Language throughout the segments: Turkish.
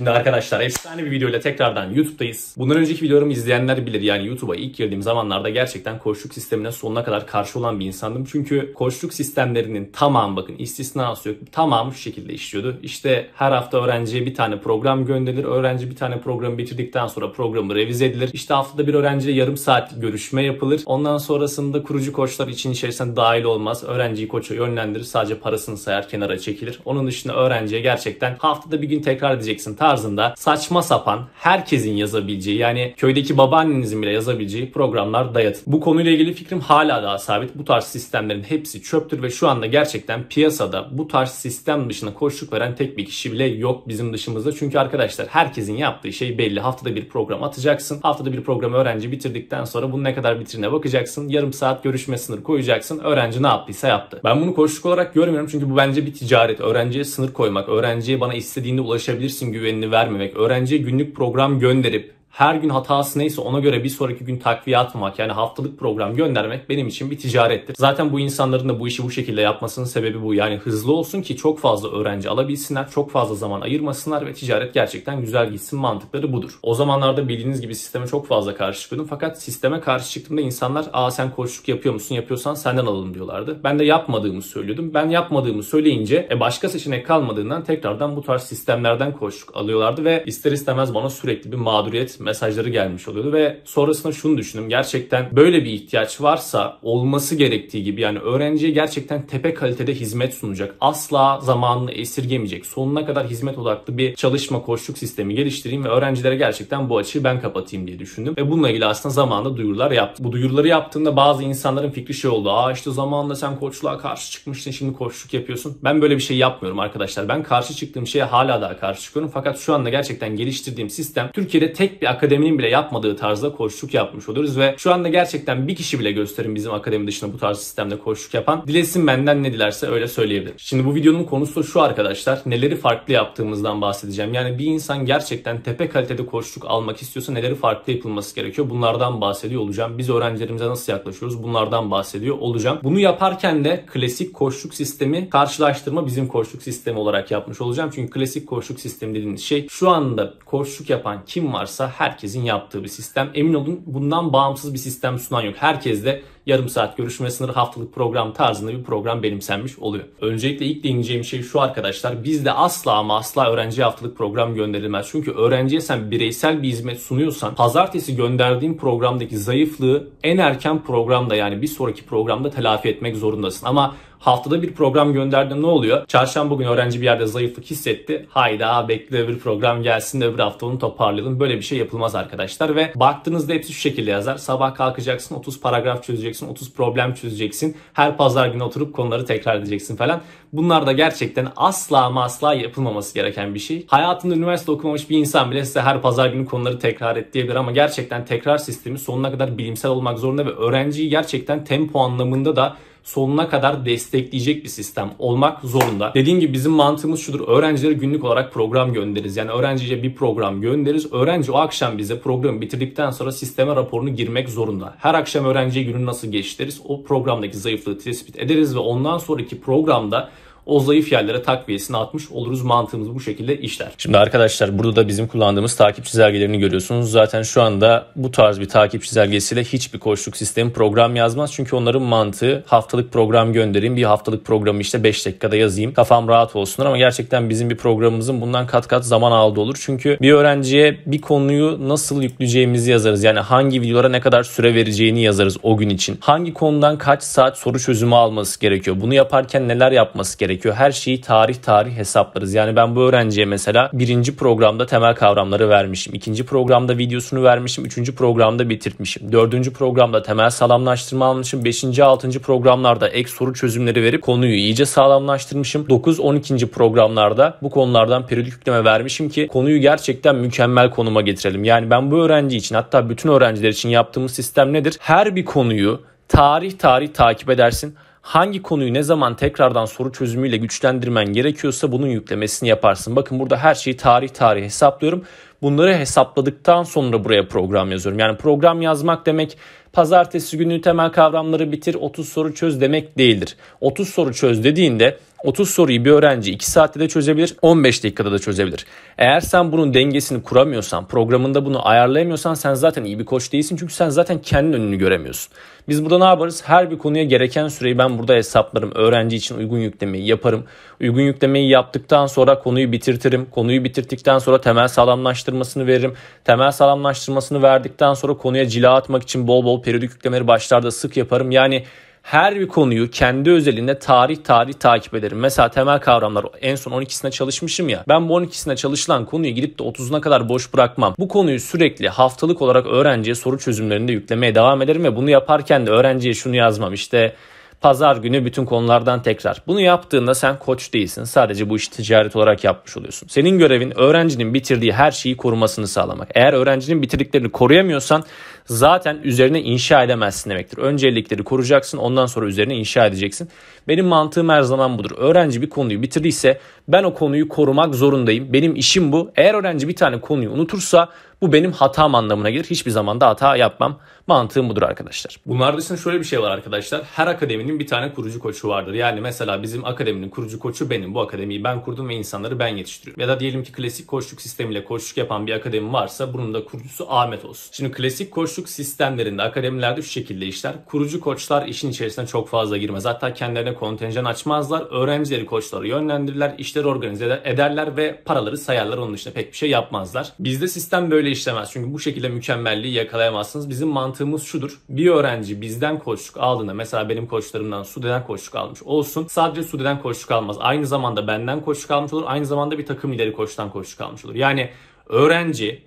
Şimdi arkadaşlar efsane bir videoyla tekrardan YouTube'dayız. Bundan önceki videolarımı izleyenler bilir yani YouTube'a ilk girdiğim zamanlarda gerçekten koçluk sistemine sonuna kadar karşı olan bir insandım. Çünkü koçluk sistemlerinin tamam, bakın istisnası yok tamam şu şekilde işliyordu. İşte her hafta öğrenciye bir tane program gönderilir. Öğrenci bir tane programı bitirdikten sonra programı revize edilir. İşte haftada bir öğrenciyle yarım saat görüşme yapılır. Ondan sonrasında kurucu koçlar için içerisinde dahil olmaz. Öğrenciyi koça yönlendirir. Sadece parasını sayar kenara çekilir. Onun dışında öğrenciye gerçekten haftada bir gün tekrar edeceksin. Tamam tarzında saçma sapan herkesin yazabileceği yani köydeki babaannenizin bile yazabileceği programlar dayatın. Bu konuyla ilgili fikrim hala daha sabit. Bu tarz sistemlerin hepsi çöptür ve şu anda gerçekten piyasada bu tarz sistem dışına koşluk veren tek bir kişi bile yok bizim dışımızda. Çünkü arkadaşlar herkesin yaptığı şey belli. Haftada bir program atacaksın. Haftada bir programı öğrenci bitirdikten sonra bunu ne kadar bitirine bakacaksın. Yarım saat görüşme sınır koyacaksın. Öğrenci ne yaptıysa yaptı. Ben bunu koşluk olarak görmüyorum çünkü bu bence bir ticaret. Öğrenciye sınır koymak, öğrenciye bana istediğinde ulaşabilirsin güvenini önemini vermemek, öğrenciye günlük program gönderip her gün hatası neyse ona göre bir sonraki gün takviye atmak yani haftalık program göndermek benim için bir ticarettir. Zaten bu insanların da bu işi bu şekilde yapmasının sebebi bu. Yani hızlı olsun ki çok fazla öğrenci alabilsinler, çok fazla zaman ayırmasınlar ve ticaret gerçekten güzel gitsin mantıkları budur. O zamanlarda bildiğiniz gibi sisteme çok fazla karşı çıkıyordum. Fakat sisteme karşı çıktığımda insanlar aa sen koçluk yapıyor musun yapıyorsan senden alalım diyorlardı. Ben de yapmadığımı söylüyordum. Ben yapmadığımı söyleyince e, başka seçenek kalmadığından tekrardan bu tarz sistemlerden koçluk alıyorlardı ve ister istemez bana sürekli bir mağduriyet mesajları gelmiş oluyordu ve sonrasında şunu düşündüm. Gerçekten böyle bir ihtiyaç varsa olması gerektiği gibi yani öğrenciye gerçekten tepe kalitede hizmet sunacak. Asla zamanını esirgemeyecek. Sonuna kadar hizmet odaklı bir çalışma koçluk sistemi geliştireyim ve öğrencilere gerçekten bu açıyı ben kapatayım diye düşündüm. Ve bununla ilgili aslında zamanında duyurular yaptım. Bu duyuruları yaptığımda bazı insanların fikri şey oldu. Aa işte zamanında sen koçluğa karşı çıkmıştın şimdi koçluk yapıyorsun. Ben böyle bir şey yapmıyorum arkadaşlar. Ben karşı çıktığım şeye hala daha karşı çıkıyorum. Fakat şu anda gerçekten geliştirdiğim sistem Türkiye'de tek bir akademinin bile yapmadığı tarzda koçluk yapmış oluruz ve şu anda gerçekten bir kişi bile gösterin bizim akademi dışında bu tarz sistemde koçluk yapan. Dilesin benden ne dilerse öyle söyleyebilir. Şimdi bu videonun konusu şu arkadaşlar. Neleri farklı yaptığımızdan bahsedeceğim. Yani bir insan gerçekten tepe kalitede koçluk almak istiyorsa neleri farklı yapılması gerekiyor? Bunlardan bahsediyor olacağım. Biz öğrencilerimize nasıl yaklaşıyoruz? Bunlardan bahsediyor olacağım. Bunu yaparken de klasik koçluk sistemi karşılaştırma bizim koçluk sistemi olarak yapmış olacağım. Çünkü klasik koçluk sistemi dediğimiz şey şu anda koçluk yapan kim varsa herkesin yaptığı bir sistem. Emin olun bundan bağımsız bir sistem sunan yok. Herkes de yarım saat görüşme sınırı haftalık program tarzında bir program benimsenmiş oluyor. Öncelikle ilk değineceğim şey şu arkadaşlar. Bizde asla ama asla öğrenci haftalık program gönderilmez. Çünkü öğrenciye sen bireysel bir hizmet sunuyorsan pazartesi gönderdiğin programdaki zayıflığı en erken programda yani bir sonraki programda telafi etmek zorundasın. Ama haftada bir program gönderdi ne oluyor? Çarşamba günü öğrenci bir yerde zayıflık hissetti. Hayda bekle bir program gelsin de bir hafta onu toparlayalım. Böyle bir şey yapılmaz arkadaşlar ve baktığınızda hepsi şu şekilde yazar. Sabah kalkacaksın 30 paragraf çözeceksin çözeceksin, 30 problem çözeceksin. Her pazar günü oturup konuları tekrar edeceksin falan. Bunlar da gerçekten asla ama asla yapılmaması gereken bir şey. Hayatında üniversite okumamış bir insan bile size her pazar günü konuları tekrar et diyebilir ama gerçekten tekrar sistemi sonuna kadar bilimsel olmak zorunda ve öğrenciyi gerçekten tempo anlamında da sonuna kadar destekleyecek bir sistem olmak zorunda. Dediğim gibi bizim mantığımız şudur. Öğrencilere günlük olarak program göndeririz. Yani öğrenciye bir program göndeririz. Öğrenci o akşam bize programı bitirdikten sonra sisteme raporunu girmek zorunda. Her akşam öğrenciye günü nasıl geçtiriz, O programdaki zayıflığı tespit ederiz ve ondan sonraki programda o zayıf yerlere takviyesini atmış oluruz. Mantığımız bu şekilde işler. Şimdi arkadaşlar burada da bizim kullandığımız takip çizelgelerini görüyorsunuz. Zaten şu anda bu tarz bir takip çizelgesiyle hiçbir koçluk sistemi program yazmaz. Çünkü onların mantığı haftalık program göndereyim. Bir haftalık programı işte 5 dakikada yazayım. Kafam rahat olsunlar ama gerçekten bizim bir programımızın bundan kat kat zaman aldı olur. Çünkü bir öğrenciye bir konuyu nasıl yükleyeceğimizi yazarız. Yani hangi videolara ne kadar süre vereceğini yazarız o gün için. Hangi konudan kaç saat soru çözümü alması gerekiyor? Bunu yaparken neler yapması gerekiyor? gerekiyor. Her şeyi tarih tarih hesaplarız. Yani ben bu öğrenciye mesela birinci programda temel kavramları vermişim. ikinci programda videosunu vermişim. Üçüncü programda bitirtmişim. Dördüncü programda temel sağlamlaştırma almışım. Beşinci, altıncı programlarda ek soru çözümleri verip konuyu iyice sağlamlaştırmışım. dokuz on ikinci programlarda bu konulardan periyodik yükleme vermişim ki konuyu gerçekten mükemmel konuma getirelim. Yani ben bu öğrenci için hatta bütün öğrenciler için yaptığımız sistem nedir? Her bir konuyu tarih tarih takip edersin hangi konuyu ne zaman tekrardan soru çözümüyle güçlendirmen gerekiyorsa bunun yüklemesini yaparsın. Bakın burada her şeyi tarih tarih hesaplıyorum. Bunları hesapladıktan sonra buraya program yazıyorum. Yani program yazmak demek pazartesi günü temel kavramları bitir 30 soru çöz demek değildir. 30 soru çöz dediğinde 30 soruyu bir öğrenci 2 saatte de çözebilir, 15 dakikada da çözebilir. Eğer sen bunun dengesini kuramıyorsan, programında bunu ayarlayamıyorsan sen zaten iyi bir koç değilsin. Çünkü sen zaten kendin önünü göremiyorsun. Biz burada ne yaparız? Her bir konuya gereken süreyi ben burada hesaplarım. Öğrenci için uygun yüklemeyi yaparım. Uygun yüklemeyi yaptıktan sonra konuyu bitirtirim. Konuyu bitirdikten sonra temel sağlamlaştırmasını veririm. Temel sağlamlaştırmasını verdikten sonra konuya cila atmak için bol bol periyodik yüklemeleri başlarda sık yaparım. Yani her bir konuyu kendi özelinde tarih tarih takip ederim. Mesela temel kavramlar en son 12'sine çalışmışım ya. Ben bu 12'sine çalışılan konuyu gidip de 30'una kadar boş bırakmam. Bu konuyu sürekli haftalık olarak öğrenciye soru çözümlerinde yüklemeye devam ederim ve bunu yaparken de öğrenciye şunu yazmam. işte. Pazar günü bütün konulardan tekrar. Bunu yaptığında sen koç değilsin. Sadece bu işi ticaret olarak yapmış oluyorsun. Senin görevin öğrencinin bitirdiği her şeyi korumasını sağlamak. Eğer öğrencinin bitirdiklerini koruyamıyorsan zaten üzerine inşa edemezsin demektir. Öncelikleri koruyacaksın ondan sonra üzerine inşa edeceksin. Benim mantığım her zaman budur. Öğrenci bir konuyu bitirdiyse ben o konuyu korumak zorundayım. Benim işim bu. Eğer öğrenci bir tane konuyu unutursa bu benim hatam anlamına gelir. Hiçbir zaman da hata yapmam. Mantığım budur arkadaşlar. Bunlar dışında şöyle bir şey var arkadaşlar. Her akademinin bir tane kurucu koçu vardır. Yani mesela bizim akademinin kurucu koçu benim. Bu akademiyi ben kurdum ve insanları ben yetiştiriyorum. Ya da diyelim ki klasik koçluk sistemiyle koçluk yapan bir akademi varsa bunun da kurucusu Ahmet olsun. Şimdi klasik koçluk sistemlerinde akademilerde şu şekilde işler. Kurucu koçlar işin içerisine çok fazla girmez. Hatta kendilerine kontenjan açmazlar. Öğrencileri koçlara yönlendirirler. işleri organize ederler ve paraları sayarlar. Onun dışında pek bir şey yapmazlar. Bizde sistem böyle böyle işlemez. Çünkü bu şekilde mükemmelliği yakalayamazsınız. Bizim mantığımız şudur. Bir öğrenci bizden koçluk aldığında mesela benim koçlarımdan Sude'den koçluk almış olsun. Sadece Sude'den koçluk almaz. Aynı zamanda benden koçluk almış olur. Aynı zamanda bir takım ileri koçtan koçluk almış olur. Yani öğrenci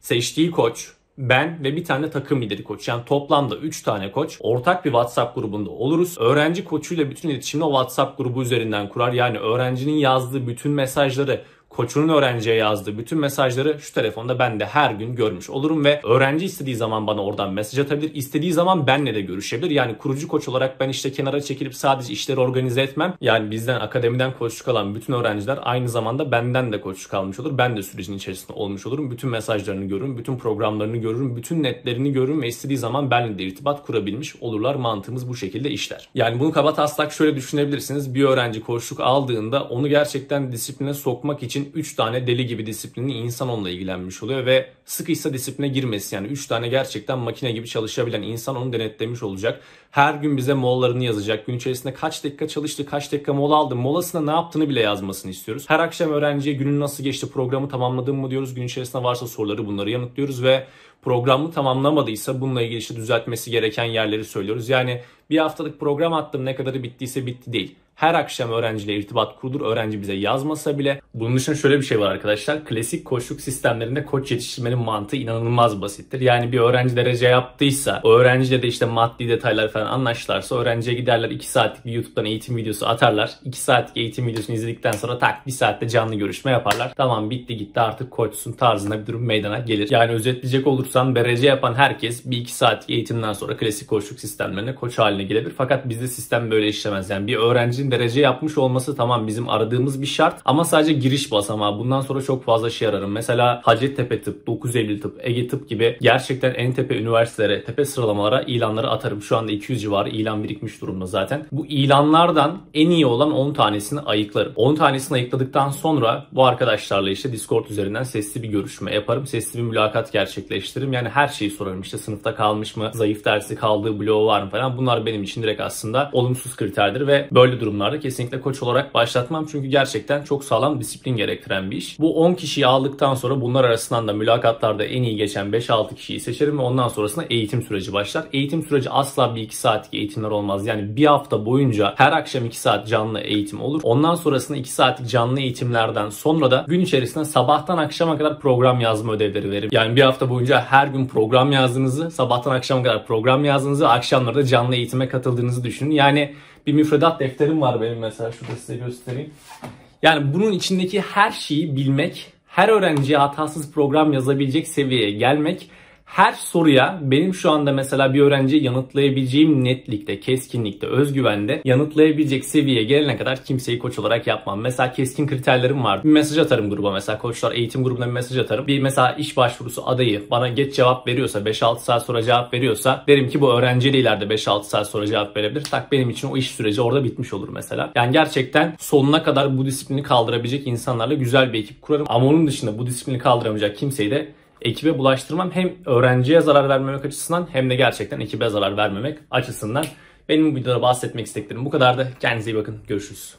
seçtiği koç ben ve bir tane takım lideri koç. Yani toplamda 3 tane koç ortak bir WhatsApp grubunda oluruz. Öğrenci koçuyla bütün iletişimini o WhatsApp grubu üzerinden kurar. Yani öğrencinin yazdığı bütün mesajları koçunun öğrenciye yazdığı bütün mesajları şu telefonda ben de her gün görmüş olurum ve öğrenci istediği zaman bana oradan mesaj atabilir. istediği zaman benle de görüşebilir. Yani kurucu koç olarak ben işte kenara çekilip sadece işleri organize etmem. Yani bizden akademiden koçluk alan bütün öğrenciler aynı zamanda benden de koçluk almış olur. Ben de sürecin içerisinde olmuş olurum. Bütün mesajlarını görürüm, bütün programlarını görürüm, bütün netlerini görürüm ve istediği zaman benle de irtibat kurabilmiş olurlar. Mantığımız bu şekilde işler. Yani bunu kaba taslak şöyle düşünebilirsiniz. Bir öğrenci koçluk aldığında onu gerçekten disipline sokmak için için 3 tane deli gibi disiplinli insan onunla ilgilenmiş oluyor ve sıkışsa disipline girmesi yani 3 tane gerçekten makine gibi çalışabilen insan onu denetlemiş olacak. Her gün bize mollarını yazacak. Gün içerisinde kaç dakika çalıştı, kaç dakika mol aldı, molasında ne yaptığını bile yazmasını istiyoruz. Her akşam öğrenciye günün nasıl geçti, programı tamamladın mı diyoruz. Gün içerisinde varsa soruları bunları yanıtlıyoruz ve Programını tamamlamadıysa bununla ilgili işte düzeltmesi gereken yerleri söylüyoruz. Yani bir haftalık program attım ne kadarı bittiyse bitti değil. Her akşam öğrenciyle irtibat kurulur. Öğrenci bize yazmasa bile. Bunun dışında şöyle bir şey var arkadaşlar. Klasik koçluk sistemlerinde koç yetiştirmenin mantığı inanılmaz basittir. Yani bir öğrenci derece yaptıysa, o öğrenciyle de işte maddi detaylar falan anlaştılarsa öğrenciye giderler 2 saatlik bir YouTube'dan eğitim videosu atarlar. 2 saatlik eğitim videosunu izledikten sonra tak 1 saatte canlı görüşme yaparlar. Tamam bitti gitti artık koçsun tarzında bir durum meydana gelir. Yani özetleyecek olursa koçtan berece yapan herkes bir iki saatlik eğitimden sonra klasik koçluk sistemlerine koç haline gelebilir. Fakat bizde sistem böyle işlemez. Yani bir öğrencinin derece yapmış olması tamam bizim aradığımız bir şart ama sadece giriş basamağı. Bundan sonra çok fazla şey ararım. Mesela Hacettepe Tıp, 9 Eylül Tıp, Ege Tıp gibi gerçekten en tepe üniversitelere, tepe sıralamalara ilanları atarım. Şu anda 200 civarı ilan birikmiş durumda zaten. Bu ilanlardan en iyi olan 10 tanesini ayıklarım. 10 tanesini ayıkladıktan sonra bu arkadaşlarla işte Discord üzerinden sesli bir görüşme yaparım. Sesli bir mülakat gerçekleştiririm araştırırım. Yani her şeyi sorarım. İşte sınıfta kalmış mı, zayıf dersi kaldığı bloğu var mı falan. Bunlar benim için direkt aslında olumsuz kriterdir ve böyle durumlarda kesinlikle koç olarak başlatmam. Çünkü gerçekten çok sağlam disiplin gerektiren bir iş. Bu 10 kişiyi aldıktan sonra bunlar arasından da mülakatlarda en iyi geçen 5-6 kişiyi seçerim ve ondan sonrasında eğitim süreci başlar. Eğitim süreci asla bir iki saatlik eğitimler olmaz. Yani bir hafta boyunca her akşam 2 saat canlı eğitim olur. Ondan sonrasında 2 saatlik canlı eğitimlerden sonra da gün içerisinde sabahtan akşama kadar program yazma ödevleri verir. Yani bir hafta boyunca her gün program yazdığınızı, sabahtan akşama kadar program yazdığınızı, akşamları da canlı eğitime katıldığınızı düşünün. Yani bir müfredat defterim var benim mesela şurada size göstereyim. Yani bunun içindeki her şeyi bilmek, her öğrenciye hatasız program yazabilecek seviyeye gelmek her soruya benim şu anda mesela bir öğrenci yanıtlayabileceğim netlikte, keskinlikte, özgüvende yanıtlayabilecek seviyeye gelene kadar kimseyi koç olarak yapmam. Mesela keskin kriterlerim var. Bir mesaj atarım gruba mesela koçlar eğitim grubuna bir mesaj atarım. Bir mesela iş başvurusu adayı bana geç cevap veriyorsa, 5-6 saat sonra cevap veriyorsa derim ki bu öğrenciyle ileride 5-6 saat sonra cevap verebilir. Tak benim için o iş süreci orada bitmiş olur mesela. Yani gerçekten sonuna kadar bu disiplini kaldırabilecek insanlarla güzel bir ekip kurarım. Ama onun dışında bu disiplini kaldıramayacak kimseyi de ekibe bulaştırmam hem öğrenciye zarar vermemek açısından hem de gerçekten ekibe zarar vermemek açısından. Benim bu videoda bahsetmek istediklerim bu kadardı. Kendinize iyi bakın. Görüşürüz.